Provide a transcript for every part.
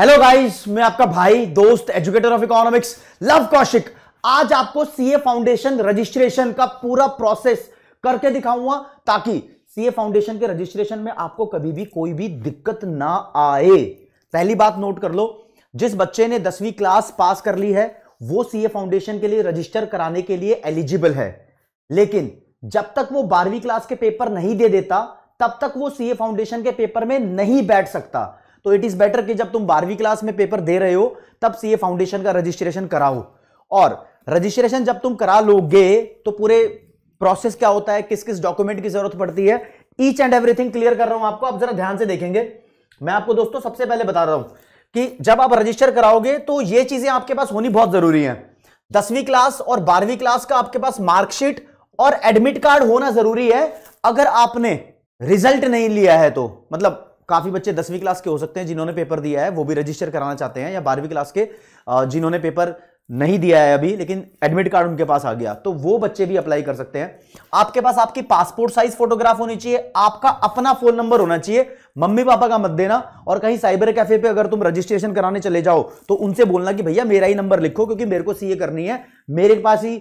hello guys मैं आपका भाई दोस्त educator of economics Luv Kaushik आज आपको सीए फाउंडेशन रजिस्ट्रेशन का पूरा प्रोसेस करके दिखाऊंगा ताकि सीए फाउंडेशन के रजिस्ट्रेशन में आपको कभी भी कोई भी दिक्कत ना आए पहली बात नोट कर लो जिस बच्चे ने दसवीं क्लास पास कर ली है वो सीए फाउंडेशन के लिए रजिस्टर कराने के लिए एलिजिबल है लेकिन जब तक वो बारहवीं क्लास के पेपर नहीं दे देता तब तक वो सीए फाउंडेशन के पेपर में नहीं बैठ सकता तो इट इज बेटर कि जब तुम बारहवीं क्लास में पेपर दे रहे हो तब सी फाउंडेशन का रजिस्ट्रेशन कराओ और रजिस्ट्रेशन जब तुम करा लोगे तो पूरे प्रोसेस क्या होता है किस किस डॉक्यूमेंट की जरूरत पड़ती है ईच एंड एवरीथिंग क्लियर कर रहा हूं आपको आप जरा ध्यान से देखेंगे मैं आपको दोस्तों सबसे पहले बता रहा हूं कि जब आप रजिस्टर कराओगे तो ये चीजें आपके पास होनी बहुत जरूरी है दसवीं क्लास और बारहवीं क्लास का आपके पास मार्कशीट और एडमिट कार्ड होना जरूरी है अगर आपने रिजल्ट नहीं लिया है तो मतलब काफ़ी बच्चे दसवीं क्लास के हो सकते हैं जिन्होंने पेपर दिया है वो भी रजिस्टर कराना चाहते हैं या बारहवीं क्लास के जिन्होंने पेपर नहीं दिया है अभी लेकिन एडमिट कार्ड उनके पास आ गया तो वो बच्चे भी अप्लाई कर सकते हैं आपके पास आपकी पासपोर्ट साइज फोटोग्राफ होनी चाहिए आपका अपना फोन नंबर होना चाहिए मम्मी पापा का मत देना और कहीं साइबर कैफे पे अगर तुम रजिस्ट्रेशन कराने चले जाओ तो उनसे बोलना कि भैया मेरा ही नंबर लिखो क्योंकि मेरे को सीए करनी है मेरे पास ही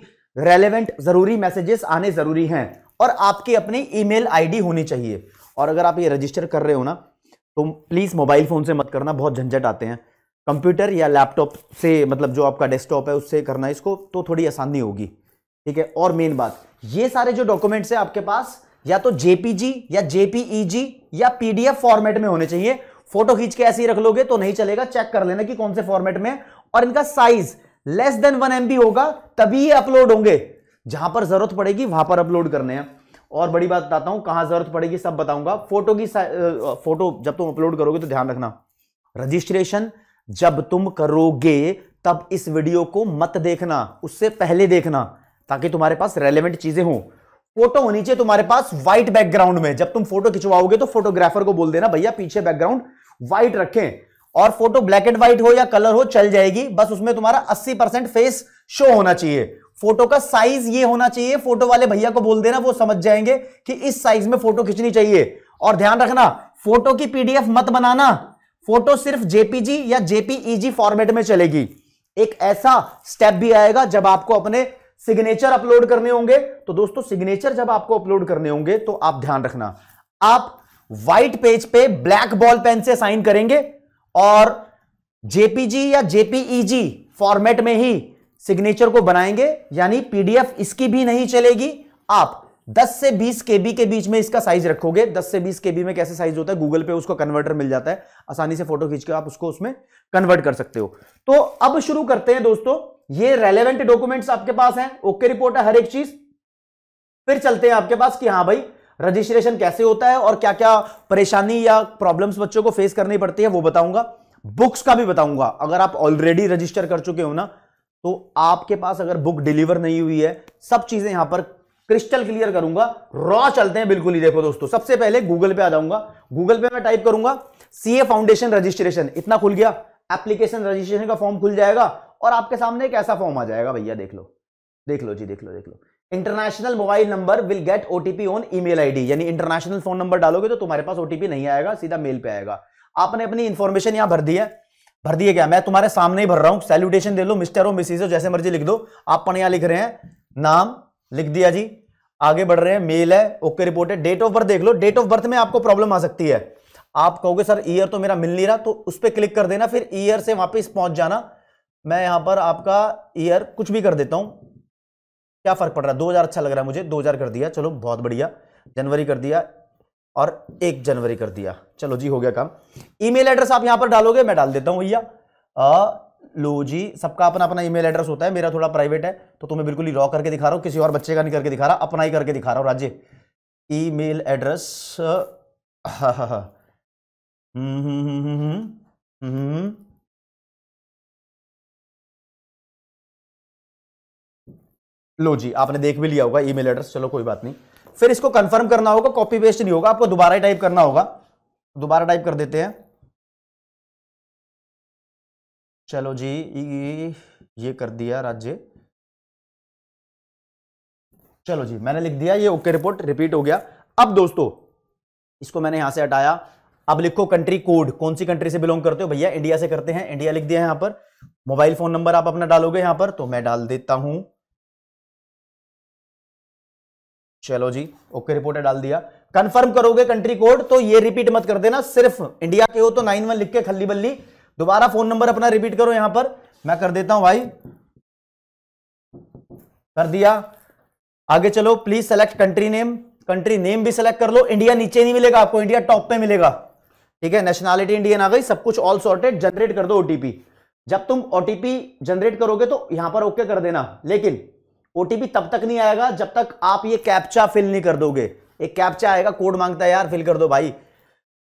रेलिवेंट जरूरी मैसेजेस आने जरूरी हैं और आपकी अपनी ईमेल आईडी होनी चाहिए और अगर आप ये रजिस्टर कर रहे हो ना तो प्लीज़ मोबाइल फ़ोन से मत करना बहुत झंझट आते हैं कंप्यूटर या लैपटॉप से मतलब जो आपका डेस्कटॉप है उससे करना इसको तो थोड़ी आसानी होगी ठीक है और मेन बात ये सारे जो डॉक्यूमेंट्स है आपके पास या तो जेपीजी या जेपीईजी e या पीडीएफ फॉर्मेट में होने चाहिए फोटो खींच के ऐसे ही रख लोगे तो नहीं चलेगा चेक कर लेना कि कौन से फॉर्मेट में और इनका size less than one M होगा तभी ये अपलोड होंगे जहां पर जरूरत पड़ेगी वहां पर अपलोड करने हैं और बड़ी बात बताता हूँ कहाँ जरूरत पड़ेगी सब बताऊंगा फोटो की फोटो जब तुम अपलोड करोगे तो ध्यान रखना रजिस्ट्रेशन जब तुम करोगे तब इस वीडियो को मत देखना उससे पहले देखना ताकि तुम्हारे पास रेलिवेंट चीजें हों फोटो होनी चाहिए तुम्हारे पास व्हाइट बैकग्राउंड में जब तुम फोटो खिंचवाओगे तो फोटोग्राफर को बोल देना भैया पीछे बैकग्राउंड व्हाइट रखें और फोटो ब्लैक एंड व्हाइट हो या कलर हो चल जाएगी बस उसमें तुम्हारा 80 परसेंट फेस शो होना चाहिए फोटो का साइज ये होना चाहिए फोटो वाले भैया को बोल देना वो समझ जाएंगे कि इस साइज में फोटो खींचनी चाहिए और ध्यान रखना फोटो की पीडीएफ मत बनाना फोटो सिर्फ जेपीजी या जेपीईजी फॉर्मेट e में चलेगी एक ऐसा स्टेप भी आएगा जब आपको अपने सिग्नेचर अपलोड करने होंगे तो दोस्तों सिग्नेचर जब आपको अपलोड करने होंगे तो आप ध्यान रखना आप व्हाइट पेज पे ब्लैक बॉल पेन से साइन करेंगे और जेपीजी या जेपीईजी फॉर्मेट e में ही सिग्नेचर को बनाएंगे यानी पीडीएफ इसकी भी नहीं चलेगी आप 10 से 20 केबी के बीच में इसका साइज रखोगे 10 से 20 केबी में कैसे साइज होता है गूगल पे उसका कन्वर्टर मिल जाता है आसानी से फोटो खींच के आप उसको उसमें कन्वर्ट कर सकते हो तो अब शुरू करते हैं दोस्तों ये रेलेवेंट डॉक्यूमेंट्स आपके पास हैं ओके रिपोर्ट है हर एक चीज फिर चलते हैं आपके पास कि हाँ भाई रजिस्ट्रेशन कैसे होता है और क्या क्या परेशानी या प्रॉब्लम बच्चों को फेस करनी पड़ती है वो बताऊंगा बुक्स का भी बताऊंगा अगर आप ऑलरेडी रजिस्टर कर चुके हो ना तो आपके पास अगर बुक डिलीवर नहीं हुई है सब चीजें यहां पर क्रिस्टल क्लियर करूंगा रॉ चलते हैं बिल्कुल ही देखो दोस्तों सबसे पहले गूगल पे आ जाऊंगा गूगल पे मैं टाइप करूंगा सीए फाउंडेशन रजिस्ट्रेशन इतना खुल गया एप्लीकेशन रजिस्ट्रेशन का फॉर्म खुल जाएगा और आपके सामने एक ऐसा फॉर्म आ जाएगा भैया देख लो देख लो जी देख लो देख लो international mobile number will get OTP on email ID यानी इंटरनेशनल फोन नंबर डालोगे तो तुम्हारे पास ओटीपी नहीं आएगा सीधा मेल पे आएगा आपने अपनी इंफॉर्मेशन यहां भर दी है भर दिए क्या मैं तुम्हारे सामने ही भर रहा हूं सैल्यूटेशन दे लो मिस्टर हो मिसिज हो जैसे मर्जी लिख दो आप अपन यहां लिख रहे हैं नाम लिख दिया जी आगे बढ़ रहे हैं मेल है okay reported date of birth देख लो डेट ऑफ बर्थ में आपको प्रॉब्लम आ सकती है आप कहोगे सर ईयर तो मेरा मिल नहीं रहा तो उस पर क्लिक कर देना फिर ईयर से वापस पहुंच जाना मैं यहां पर आपका ईयर कुछ भी कर देता हूं क्या फर्क पड़ रहा है दो अच्छा लग रहा है मुझे दो कर दिया चलो बहुत बढ़िया जनवरी कर दिया और एक जनवरी कर दिया चलो जी हो गया काम ईमेल एड्रेस आप यहां पर डालोगे मैं डाल देता हूं भैया लो जी सबका अपना अपना ईमेल एड्रेस होता है मेरा थोड़ा प्राइवेट है तो तुम्हें बिल्कुल ही रॉ करके दिखा रहा हूं किसी और बच्चे का नहीं करके दिखा रहा अपना ही करके दिखा रहा हूं राज्य मेल एड्रेस लो जी आपने देख भी लिया होगा ईमेल एड्रेस चलो कोई बात नहीं फिर इसको कंफर्म करना होगा कॉपी पेस्ट नहीं होगा आपको दोबारा टाइप करना होगा दोबारा टाइप कर देते हैं चलो जी ये कर दिया राज्य चलो जी मैंने लिख दिया ये ओके रिपोर्ट रिपीट हो गया अब दोस्तों इसको मैंने यहां से हटाया अब लिखो कंट्री कोड कौन सी कंट्री से बिलोंग करते हो भैया इंडिया से करते हैं इंडिया लिख दिया यहां पर मोबाइल फोन नंबर आप अपना डालोगे यहां पर तो मैं डाल देता हूं चलो जी ओके रिपोर्टर डाल दिया कंफर्म करोगे कंट्री कोड तो ये रिपीट मत कर देना सिर्फ इंडिया के हो तो नाइन वन लिख के खल्ली बल्ली दोबारा फोन नंबर अपना रिपीट करो यहां पर मैं कर देता हूं भाई कर दिया आगे चलो please select country name country name भी सेलेक्ट कर लो इंडिया नीचे नहीं मिलेगा आपको इंडिया टॉप पे मिलेगा ठीक है नेशनलिटी इंडियन आ गई सब कुछ ऑल सॉर्टेड जनरेट कर दो ओटीपी जब तुम ओटीपी जनरेट करोगे तो यहां पर ओके कर देना लेकिन ओटीपी तब तक नहीं आएगा जब तक आप ये कैप्चा फिल नहीं कर दोगे एक कैप्चा आएगा कोड मांगता है यार फिल कर दो भाई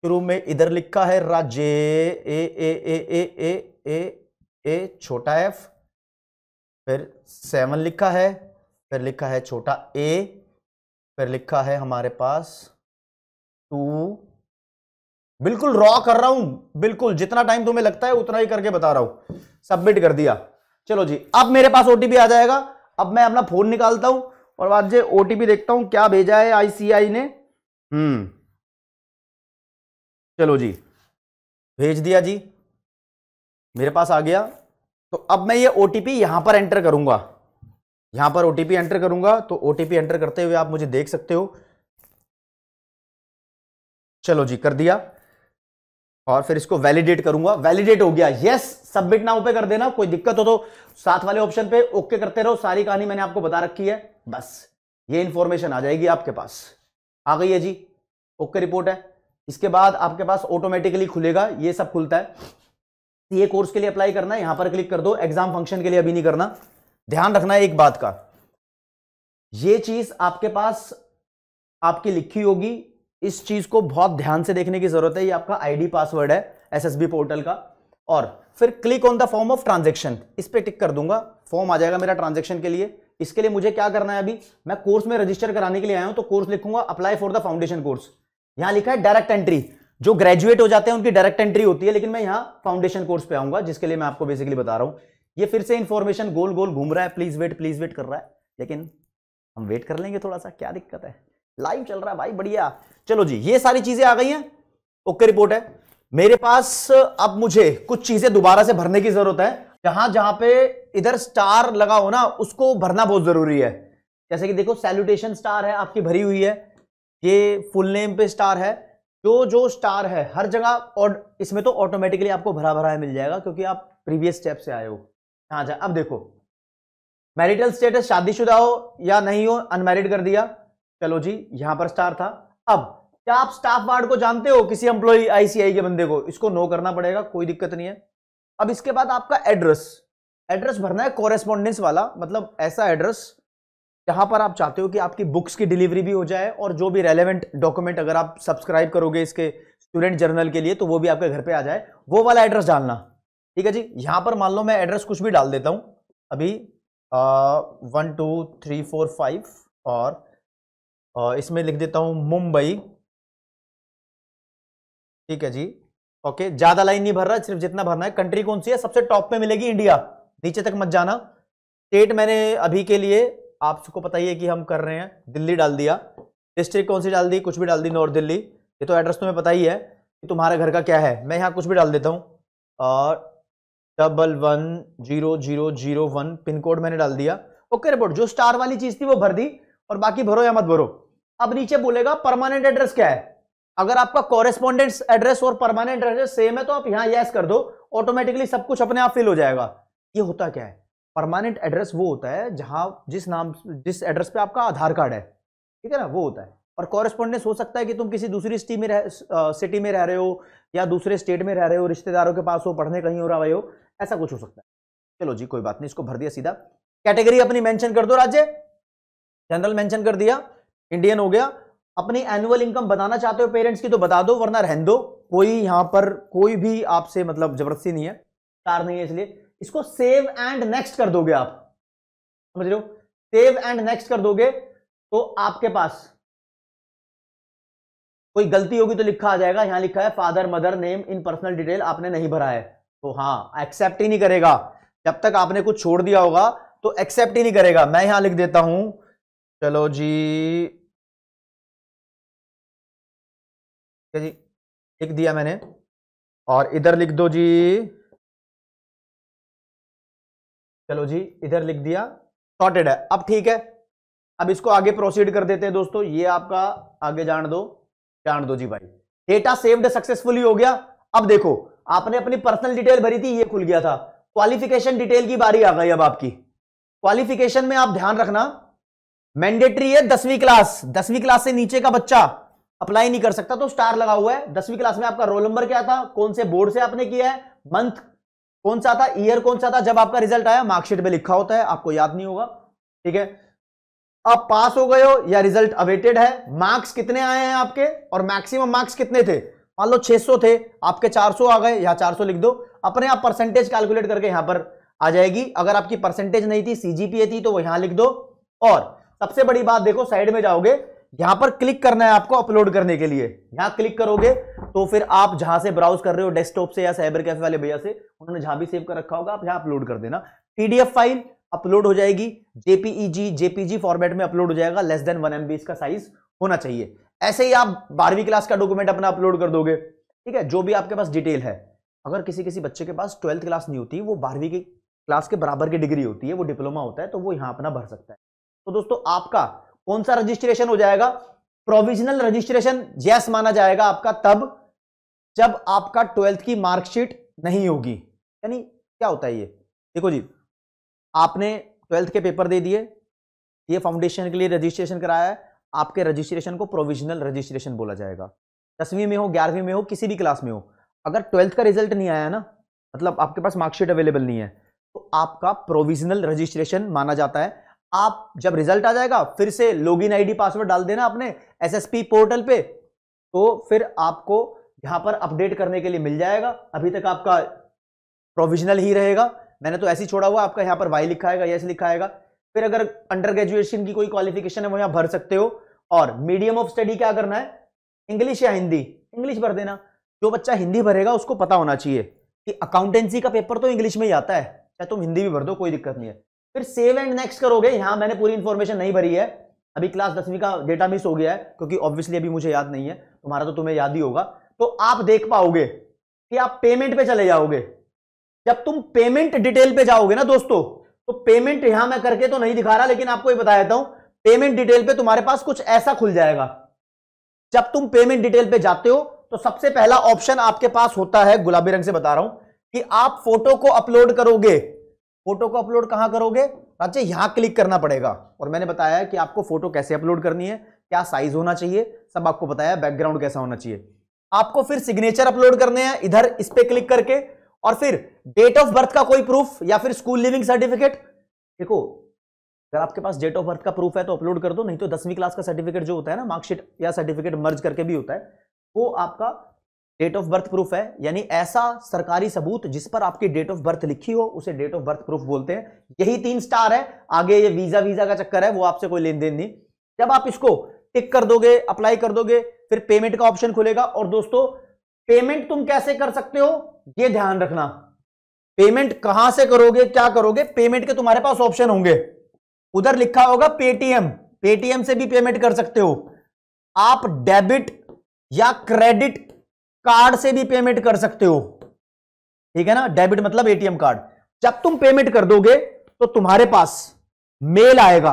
शुरू में इधर लिखा है राजे ए ए ए ए ए ए ए छोटा एफ फिर सेवन लिखा है फिर लिखा है छोटा ए फिर लिखा है हमारे पास टू बिल्कुल रॉ कर रहा हूं बिल्कुल जितना टाइम तुम्हें लगता है उतना ही करके बता रहा हूं सबमिट कर दिया चलो जी अब मेरे पास ओटीपी आ जाएगा अब मैं अपना फोन निकालता हूं और बाद जो ओटीपी देखता हूं क्या भेजा है आईसीआई ने हम्म चलो जी भेज दिया जी मेरे पास आ गया तो अब मैं ये ओ टी पी यहां पर एंटर करूंगा यहां पर ओ टी पी एंटर करूंगा तो ओ टी पी एंटर करते हुए आप मुझे देख सकते हो चलो जी कर दिया और फिर इसको वैलिडेट करूंगा वैलिडेट हो गया यस सबमिट नाउ पे कर देना कोई दिक्कत हो तो साथ वाले ऑप्शन पे ओके करते रहो सारी कहानी मैंने आपको बता रखी है बस ये इंफॉर्मेशन आ जाएगी आपके पास आ गई है जी ओके रिपोर्ट है इसके बाद आपके पास ऑटोमेटिकली खुलेगा ये सब खुलता है ये कोर्स के लिए अप्लाई करना है यहां पर क्लिक कर दो एग्जाम फंक्शन के लिए अभी नहीं करना ध्यान रखना है एक बात का ये चीज आपके पास आपकी लिखी होगी इस चीज़ को बहुत ध्यान से देखने की ज़रूरत है ये आपका आईडी पासवर्ड है एसएसबी पोर्टल का और फिर click on the form of transaction इस पर टिक कर दूंगा फॉर्म आ जाएगा मेरा ट्रांजेक्शन के लिए इसके लिए मुझे क्या करना है अभी मैं कोर्स में रजिस्टर कराने के लिए आया हूं तो कोर्स लिखूंगा apply for the foundation course यहां लिखा है डायरेक्ट एंट्री जो ग्रेजुएट हो जाते हैं उनकी डायरेक्ट एंट्री होती है लेकिन मैं यहां फाउंडेशन कोर्स पे आऊंगा जिसके लिए मैं आपको बेसिकली बता रहा हूँ ये फिर से इन्फॉर्मेशन गोल गोल घूम रहा है प्लीज वेट प्लीज वेट कर रहा है लेकिन हम वेट कर लेंगे थोड़ा सा क्या दिक्कत है लाइव चल रहा है भाई बढ़िया चलो जी ये सारी चीजें आ गई हैं ओके रिपोर्ट है मेरे पास अब मुझे कुछ चीजें दोबारा से भरने की जरूरत है जहां जहां पे इधर स्टार लगा हो ना उसको भरना बहुत जरूरी है जैसे कि देखो सैल्यूटेशन स्टार है आपकी भरी हुई है ये फुल नेम पे स्टार है जो जो स्टार है हर जगह और इसमें तो ऑटोमेटिकली आपको भरा भरा मिल जाएगा क्योंकि आप प्रीवियस स्टेप से आए हो हाँ जा अच्छा, अब देखो मैरिटल स्टेटस शादीशुदा हो या नहीं हो अनमेरिड कर दिया चलो जी यहां पर स्टार था अब क्या आप स्टाफ वार्ड को जानते हो किसी एम्प्लॉई आईसीआई के बंदे को इसको नो करना पड़ेगा कोई दिक्कत नहीं है अब इसके बाद आपका एड्रेस एड्रेस भरना है कॉरेस्पॉन्डेंस वाला मतलब ऐसा एड्रेस जहां पर आप चाहते हो कि आपकी बुक्स की डिलीवरी भी हो जाए और जो भी रेलेवेंट डॉक्यूमेंट अगर आप सब्सक्राइब करोगे इसके स्टूडेंट जर्नल के लिए तो वो भी आपके घर पे आ जाए वो वाला एड्रेस डालना ठीक है जी यहाँ पर मान लो मैं एड्रेस कुछ भी डाल देता हूं अभी one two three four five और और इसमें लिख देता हूं मुंबई ठीक है जी ओके ज्यादा लाइन नहीं भर रहा सिर्फ जितना भरना है कंट्री कौन सी है सबसे टॉप पे मिलेगी इंडिया नीचे तक मत जाना स्टेट मैंने अभी के लिए आप सबको पता ही है कि हम कर रहे हैं दिल्ली डाल दिया डिस्ट्रिक्ट कौन सी डाल दी कुछ भी डाल दी नॉर्थ दिल्ली ये तो एड्रेस तुम्हें पता ही है कि तुम्हारे घर का क्या है मैं यहाँ कुछ भी डाल देता हूँ और double one zero zero zero one pin code मैंने डाल दिया ओके रिपोर्ट जो स्टार वाली चीज थी वो भर दी और बाकी भरो या मत भरो अब नीचे बोलेगा परमानेंट एड्रेस क्या है अगर आपका कॉरेस्पॉन्डेंट एड्रेस और परमानेंट एड्रेस सेम है तो आप यहां यस कर दो ऑटोमेटिकली सब कुछ अपने आप फिल हो जाएगा ये होता क्या है परमानेंट एड्रेस वो होता है जहां जिस नाम जिस एड्रेस पे आपका आधार कार्ड है ठीक है ना वो होता है और कॉरेस्पॉन्डेंस हो सकता है कि तुम किसी दूसरी सिटी में रह सिटी में रह रहे हो या दूसरे स्टेट में रह रहे हो रिश्तेदारों के पास हो पढ़ने कहीं हो रहा हो ऐसा कुछ हो सकता है चलो जी कोई बात नहीं इसको भर दिया सीधा कैटेगरी अपनी मेंशन कर दो राज्य जनरल मेंशन कर दिया इंडियन हो गया अपनी एनुअल इनकम बताना चाहते हो पेरेंट्स की तो बता दो वरना रहन दो कोई यहाँ पर कोई भी आपसे मतलब जबरदस्ती नहीं है कार नहीं है इसलिए इसको सेव एंड नेक्स्ट कर दोगे आप समझ रहे हो सेव एंड नेक्स्ट कर दोगे तो आपके पास कोई गलती होगी तो लिखा आ जाएगा यहां लिखा है father mother name in personal detail आपने नहीं भरा है तो हाँ एक्सेप्ट ही नहीं करेगा जब तक आपने कुछ छोड़ दिया होगा तो एक्सेप्ट ही नहीं करेगा मैं यहां लिख देता हूं चलो जी ठीक है जी लिख दिया मैंने और इधर लिख दो जी चलो जी इधर लिख दिया सॉर्टेड है अब ठीक है अब इसको आगे प्रोसीड कर देते हैं दोस्तों ये आपका आगे जान दो जान दो जी भाई डेटा सेव्ड सक्सेसफुली हो गया अब देखो आपने अपनी पर्सनल डिटेल भरी थी ये खुल गया था क्वालिफिकेशन डिटेल की बारी आ गई अब आपकी क्वालिफिकेशन में आप ध्यान रखना मैंडेटरी है दसवीं क्लास दसवीं क्लास से नीचे का बच्चा अप्लाई नहीं कर सकता तो स्टार लगा हुआ है दसवीं क्लास में आपका रोल नंबर क्या था कौन से बोर्ड से आपने किया है मंथ कौन सा था ईयर कौन सा था जब आपका रिजल्ट आया मार्कशीट में लिखा होता है आपको याद नहीं होगा ठीक है आप पास हो गए हो या रिजल्ट अवेटेड है मार्क्स कितने आए हैं आपके और मैक्सिमम मार्क्स कितने थे मान लो 600 थे आपके चार आ गए या चार लिख दो अपने आप परसेंटेज कैलकुलेट करके यहां पर आ जाएगी अगर आपकी परसेंटेज नहीं थी सीजीपीए थी तो वो यहां लिख दो और सबसे बड़ी बात देखो साइड में जाओगे यहां पर क्लिक करना है आपको अपलोड करने के लिए यहां क्लिक करोगे तो फिर आप जहां से ब्राउज कर रहे हो डेस्कटॉप से या साइबर कैफे वाले भैया से उन्होंने जहां भी सेव कर रखा होगा आप यहां अपलोड कर देना पीडीएफ फाइल अपलोड हो जाएगी जेपीईजी जेपीजी फॉर्मेट में अपलोड हो जाएगा लेस देन वन एमबी इसका साइज होना चाहिए ऐसे ही आप बारहवीं क्लास का डॉक्यूमेंट अपना अपलोड कर दोगे ठीक है जो भी आपके पास डिटेल है अगर किसी किसी बच्चे के पास ट्वेल्थ क्लास नहीं होती वो बारहवीं की क्लास के बराबर की डिग्री होती है वो डिप्लोमा होता है तो वो यहाँ अपना भर सकता है तो दोस्तों आपका कौन सा रजिस्ट्रेशन हो जाएगा प्रोविजनल रजिस्ट्रेशन जैस माना जाएगा आपका तब जब आपका ट्वेल्थ की मार्कशीट नहीं होगी यानी क्या होता है ये देखो जी आपने ट्वेल्थ के पेपर दे दिए ये फाउंडेशन के लिए रजिस्ट्रेशन कराया है आपके रजिस्ट्रेशन को प्रोविजनल रजिस्ट्रेशन बोला जाएगा दसवीं में हो ग्यारहवीं में हो किसी भी क्लास में हो अगर ट्वेल्थ का रिजल्ट नहीं आया ना मतलब आपके पास मार्कशीट अवेलेबल नहीं है तो आपका प्रोविजनल रजिस्ट्रेशन माना जाता है आप जब रिजल्ट आ जाएगा फिर से लॉगिन आईडी पासवर्ड डाल देना अपने एसएसपी पोर्टल पे तो फिर आपको यहां पर अपडेट करने के लिए मिल जाएगा अभी तक आपका प्रोविजनल ही रहेगा मैंने तो ऐसे ही छोड़ा हुआ आपका यहां पर वाई लिखा है यस लिखा है फिर अगर अंडर ग्रेजुएशन की कोई क्वालिफिकेशन है वो यहां भर सकते हो और मीडियम ऑफ स्टडी क्या करना है इंग्लिश या हिंदी इंग्लिश भर देना जो बच्चा हिंदी भरेगा उसको पता होना चाहिए कि अकाउंटेंसी का पेपर तो इंग्लिश में ही आता है चाहे तुम हिंदी भी भर दो कोई दिक्कत नहीं है फिर सेव एंड नेक्स्ट करोगे यहां मैंने पूरी इंफॉर्मेशन नहीं भरी है अभी क्लास दसवीं का डेटा मिस हो गया है क्योंकि ऑब्वियसली अभी मुझे याद नहीं है तुम्हारा तो तुम्हें याद ही होगा तो आप देख पाओगे कि आप पेमेंट पे चले जाओगे जब तुम पेमेंट डिटेल पे जाओगे ना दोस्तों तो पेमेंट यहां मैं करके तो नहीं दिखा रहा लेकिन आपको ये बता देता हूं पेमेंट डिटेल पे तुम्हारे पास कुछ ऐसा खुल जाएगा जब तुम पेमेंट डिटेल पे जाते हो तो सबसे पहला ऑप्शन आपके पास होता है गुलाबी रंग से बता रहा हूं कि आप फोटो को अपलोड करोगे फोटो को अपलोड कहाँ करोगे राज्य यहाँ क्लिक करना पड़ेगा और मैंने बताया कि आपको फोटो कैसे अपलोड करनी है क्या साइज होना चाहिए सब आपको बताया बैकग्राउंड कैसा होना चाहिए आपको फिर सिग्नेचर अपलोड करने हैं इधर इस पर क्लिक करके और फिर डेट ऑफ बर्थ का कोई प्रूफ या फिर स्कूल लिविंग सर्टिफिकेट देखो अगर आपके पास डेट ऑफ बर्थ का प्रूफ है तो अपलोड कर दो नहीं तो दसवीं क्लास का सर्टिफिकेट जो होता है ना मार्कशीट या सर्टिफिकेट मर्ज करके भी होता है वो आपका डेट ऑफ बर्थ प्रूफ है यानी ऐसा सरकारी सबूत जिस पर आपकी डेट ऑफ बर्थ लिखी हो उसे डेट ऑफ बर्थ प्रूफ बोलते हैं यही तीन स्टार है आगे ये वीजा वीजा का चक्कर है वो आपसे कोई लेन देन नहीं जब आप इसको टिक कर दोगे अप्लाई कर दोगे फिर पेमेंट का ऑप्शन खुलेगा और दोस्तों पेमेंट तुम कैसे कर सकते हो ये ध्यान रखना पेमेंट कहां से करोगे क्या करोगे पेमेंट के तुम्हारे पास ऑप्शन होंगे उधर लिखा होगा पेटीएम पेटीएम से भी पेमेंट कर सकते हो आप डेबिट या क्रेडिट कार्ड से भी पेमेंट कर सकते हो ठीक है ना डेबिट मतलब एटीएम कार्ड जब तुम पेमेंट कर दोगे तो तुम्हारे पास मेल आएगा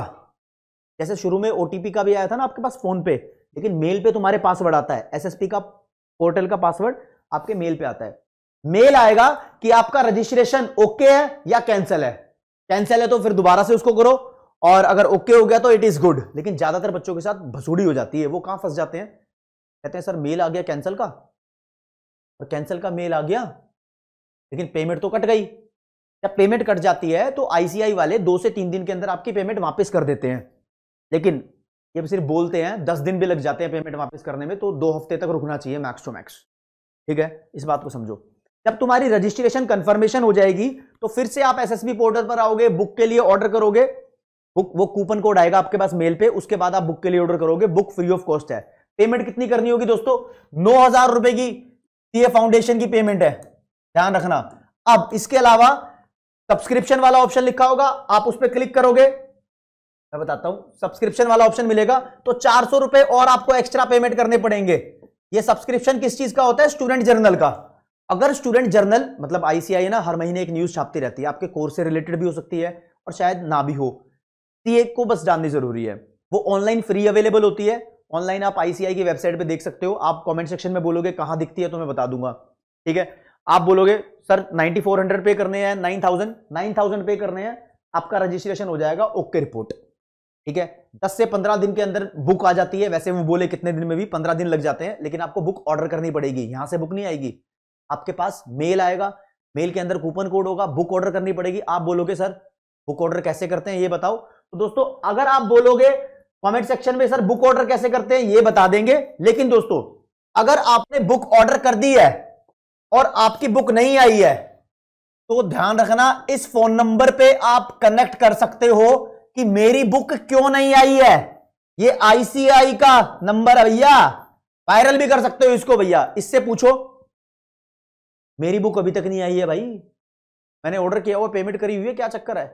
जैसे शुरू में ओटीपी का भी आया था ना आपके पास फोन पे लेकिन मेल पे तुम्हारे पासवर्ड आता है एसएसपी का पोर्टल का पासवर्ड आपके मेल पे आता है मेल आएगा कि आपका रजिस्ट्रेशन ओके है या कैंसिल है कैंसिल है तो फिर दोबारा से उसको करो और अगर ओके हो गया तो इट इज गुड लेकिन ज्यादातर बच्चों के साथ भसूड़ी हो जाती है वो कहां फंस जाते हैं कहते हैं सर मेल आ गया कैंसिल का और कैंसिल का मेल आ गया लेकिन पेमेंट तो कट गई जब पेमेंट कट जाती है तो आईसीआई वाले दो से तीन दिन के अंदर आपकी पेमेंट वापस कर देते हैं लेकिन ये सिर्फ बोलते हैं दस दिन भी लग जाते हैं पेमेंट वापस करने में तो दो हफ्ते तक रुकना चाहिए मैक्स टू मैक्स ठीक है इस बात को समझो जब तुम्हारी रजिस्ट्रेशन कंफर्मेशन हो जाएगी तो फिर से आप एसएसबी पोर्टल पर आओगे बुक के लिए ऑर्डर करोगे बुक वो कूपन कोड आएगा आपके पास मेल पे उसके बाद आप बुक के लिए ऑर्डर करोगे बुक फ्री ऑफ कॉस्ट है पेमेंट कितनी करनी होगी दोस्तों नौ हजार रुपए की ये फाउंडेशन की पेमेंट है ध्यान रखना अब इसके अलावा सब्सक्रिप्शन वाला ऑप्शन लिखा होगा आप उस पर क्लिक करोगे मैं बताता हूं सब्सक्रिप्शन वाला ऑप्शन मिलेगा तो चार सौ रुपए और आपको एक्स्ट्रा पेमेंट करने पड़ेंगे ये सब्सक्रिप्शन किस चीज का होता है स्टूडेंट जर्नल का अगर स्टूडेंट जर्नल मतलब आईसीआई ना हर महीने एक न्यूज छापती रहती है आपके कोर्स से रिलेटेड भी हो सकती है और शायद ना भी हो सी तो को बस जाननी जरूरी है वो ऑनलाइन फ्री अवेलेबल होती है ऑनलाइन आप आईसीआई की वेबसाइट पे देख सकते हो आप कमेंट सेक्शन में बोलोगे कहाँ दिखती है तो मैं बता दूंगा ठीक है आप बोलोगे सर 9400 पे करने हैं 9000 9000 पे करने हैं आपका रजिस्ट्रेशन हो जाएगा ओके रिपोर्ट ठीक है 10 से 15 दिन के अंदर बुक आ जाती है वैसे वो बोले कितने दिन में भी 15 दिन लग जाते हैं लेकिन आपको बुक ऑर्डर करनी पड़ेगी यहां से बुक नहीं आएगी आपके पास मेल आएगा मेल के अंदर कूपन कोड होगा बुक ऑर्डर करनी पड़ेगी आप बोलोगे सर बुक ऑर्डर कैसे करते हैं ये बताओ तो दोस्तों अगर आप बोलोगे कमेंट सेक्शन में सर बुक ऑर्डर कैसे करते हैं ये बता देंगे लेकिन दोस्तों अगर आपने बुक ऑर्डर कर दी है और आपकी बुक नहीं आई है तो ध्यान रखना इस फोन नंबर पे आप कनेक्ट कर सकते हो कि मेरी बुक क्यों नहीं आई है ये आईसीआई का नंबर है भैया वायरल भी कर सकते हो इसको भैया इससे पूछो मेरी बुक अभी तक नहीं आई है भाई मैंने ऑर्डर किया हुआ पेमेंट करी हुई है क्या चक्कर है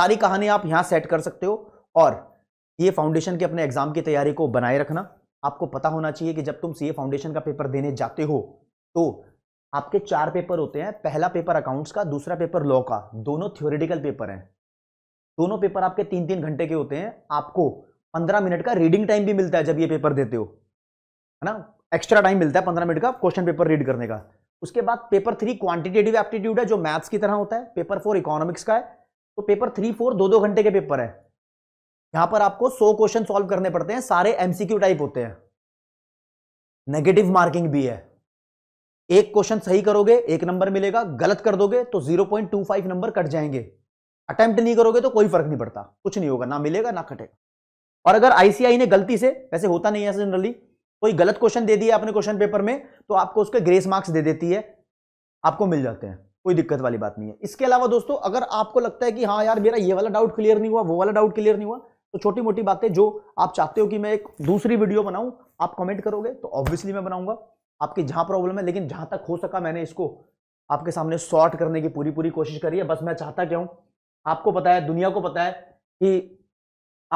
सारी कहानी आप यहां सेट कर सकते हो और ये फाउंडेशन के अपने एग्जाम की तैयारी को बनाए रखना आपको पता होना चाहिए कि जब तुम सीए फाउंडेशन का पेपर देने जाते हो तो आपके चार पेपर होते हैं पहला पेपर अकाउंट्स का दूसरा पेपर लॉ का दोनों थ्योरेटिकल पेपर हैं दोनों पेपर आपके तीन तीन घंटे के होते हैं आपको पंद्रह मिनट का रीडिंग टाइम भी मिलता है जब ये पेपर देते हो है ना एक्स्ट्रा टाइम मिलता है पंद्रह मिनट का क्वेश्चन पेपर रीड करने का उसके बाद पेपर थ्री क्वांटिटेटिव एप्टीट्यूड है जो मैथ्स की तरह होता है पेपर फोर इकोनॉमिक्स का है तो पेपर थ्री फोर दो दो घंटे के पेपर है यहां पर आपको सौ क्वेश्चन सॉल्व करने पड़ते हैं सारे एमसीक्यू टाइप होते हैं नेगेटिव मार्किंग भी है एक क्वेश्चन सही करोगे एक नंबर मिलेगा गलत कर दोगे तो 0.25 नंबर कट जाएंगे अटेम्प्ट नहीं करोगे तो कोई फर्क नहीं पड़ता कुछ नहीं होगा ना मिलेगा ना कटेगा और अगर आईसीआई ने गलती से वैसे होता नहीं है जनरली कोई गलत क्वेश्चन दे दिया आपने क्वेश्चन पेपर में तो आपको उसके ग्रेस मार्क्स दे देती है आपको मिल जाते हैं कोई दिक्कत वाली बात नहीं है इसके अलावा दोस्तों अगर आपको लगता है कि हाँ यार मेरा ये वाला डाउट क्लियर नहीं हुआ वो वाला डाउट क्लियर नहीं हुआ तो छोटी मोटी बातें जो आप चाहते हो कि मैं एक दूसरी वीडियो बनाऊं आप कमेंट करोगे तो ऑब्वियसली मैं बनाऊंगा आपकी जहां प्रॉब्लम है लेकिन जहां तक हो सका मैंने इसको आपके सामने सॉर्ट करने की पूरी पूरी कोशिश करी है बस मैं चाहता क्या हूं आपको पता है दुनिया को पता है कि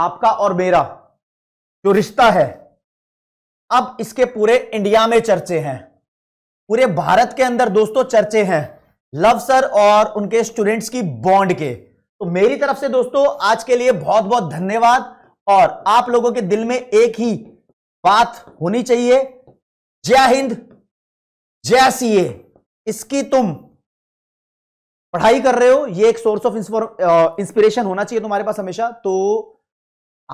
आपका और मेरा जो रिश्ता है अब इसके पूरे इंडिया में चर्चे हैं पूरे भारत के अंदर दोस्तों चर्चे हैं लव सर और उनके स्टूडेंट्स की बॉन्ड के तो मेरी तरफ से दोस्तों आज के लिए बहुत बहुत धन्यवाद और आप लोगों के दिल में एक ही बात होनी चाहिए जय हिंद जय सीए इसकी तुम पढ़ाई कर रहे हो ये एक सोर्स ऑफ इंस्पिरेशन होना चाहिए तुम्हारे पास हमेशा तो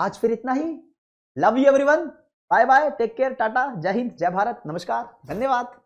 आज फिर इतना ही love you everyone bye bye take care टाटा जय हिंद जय भारत नमस्कार धन्यवाद